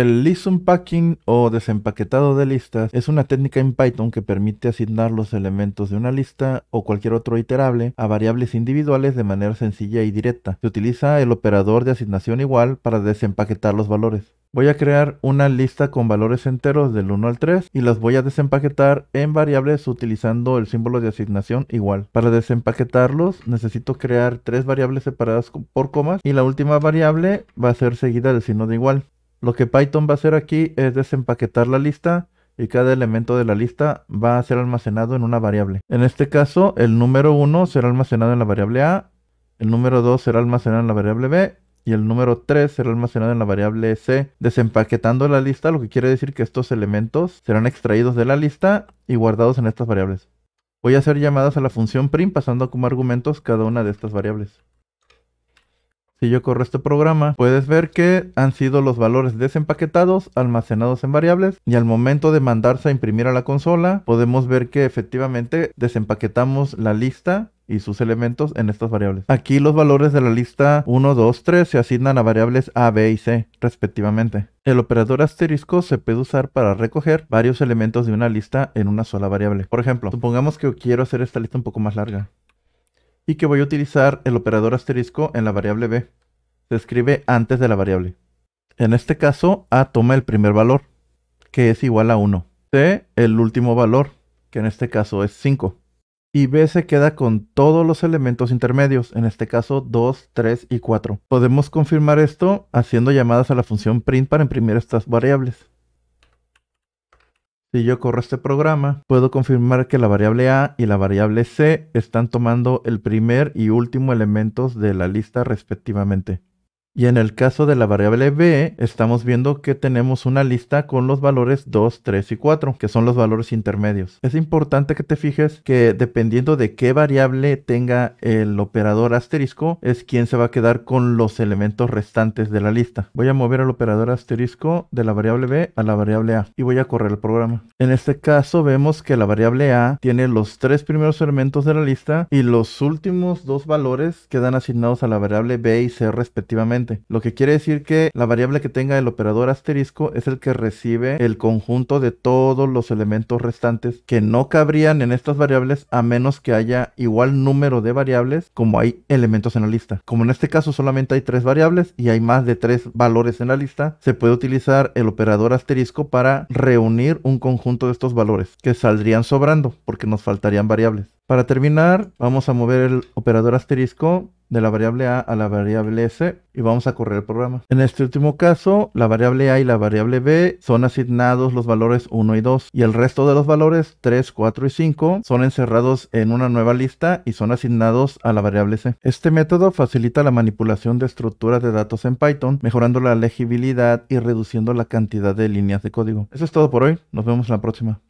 El list unpacking o desempaquetado de listas es una técnica en Python que permite asignar los elementos de una lista o cualquier otro iterable a variables individuales de manera sencilla y directa. Se utiliza el operador de asignación igual para desempaquetar los valores. Voy a crear una lista con valores enteros del 1 al 3 y las voy a desempaquetar en variables utilizando el símbolo de asignación igual. Para desempaquetarlos necesito crear tres variables separadas por comas y la última variable va a ser seguida del signo de igual. Lo que Python va a hacer aquí es desempaquetar la lista y cada elemento de la lista va a ser almacenado en una variable. En este caso, el número 1 será almacenado en la variable A, el número 2 será almacenado en la variable B y el número 3 será almacenado en la variable C. Desempaquetando la lista, lo que quiere decir que estos elementos serán extraídos de la lista y guardados en estas variables. Voy a hacer llamadas a la función print pasando como argumentos cada una de estas variables. Si yo corro este programa, puedes ver que han sido los valores desempaquetados almacenados en variables y al momento de mandarse a imprimir a la consola, podemos ver que efectivamente desempaquetamos la lista y sus elementos en estas variables. Aquí los valores de la lista 1, 2, 3 se asignan a variables A, B y C, respectivamente. El operador asterisco se puede usar para recoger varios elementos de una lista en una sola variable. Por ejemplo, supongamos que quiero hacer esta lista un poco más larga y que voy a utilizar el operador asterisco en la variable b. Se escribe antes de la variable. En este caso, a toma el primer valor, que es igual a 1. c el último valor, que en este caso es 5. Y b se queda con todos los elementos intermedios, en este caso 2, 3 y 4. Podemos confirmar esto haciendo llamadas a la función print para imprimir estas variables. Si yo corro este programa, puedo confirmar que la variable A y la variable C están tomando el primer y último elementos de la lista respectivamente. Y en el caso de la variable b, estamos viendo que tenemos una lista con los valores 2, 3 y 4, que son los valores intermedios. Es importante que te fijes que dependiendo de qué variable tenga el operador asterisco, es quien se va a quedar con los elementos restantes de la lista. Voy a mover el operador asterisco de la variable b a la variable a y voy a correr el programa. En este caso vemos que la variable a tiene los tres primeros elementos de la lista y los últimos dos valores quedan asignados a la variable b y c respectivamente lo que quiere decir que la variable que tenga el operador asterisco es el que recibe el conjunto de todos los elementos restantes que no cabrían en estas variables a menos que haya igual número de variables como hay elementos en la lista. Como en este caso solamente hay tres variables y hay más de tres valores en la lista, se puede utilizar el operador asterisco para reunir un conjunto de estos valores que saldrían sobrando porque nos faltarían variables. Para terminar, vamos a mover el operador asterisco de la variable A a la variable S y vamos a correr el programa. En este último caso, la variable A y la variable B son asignados los valores 1 y 2 y el resto de los valores 3, 4 y 5 son encerrados en una nueva lista y son asignados a la variable C. Este método facilita la manipulación de estructuras de datos en Python, mejorando la legibilidad y reduciendo la cantidad de líneas de código. Eso es todo por hoy, nos vemos en la próxima.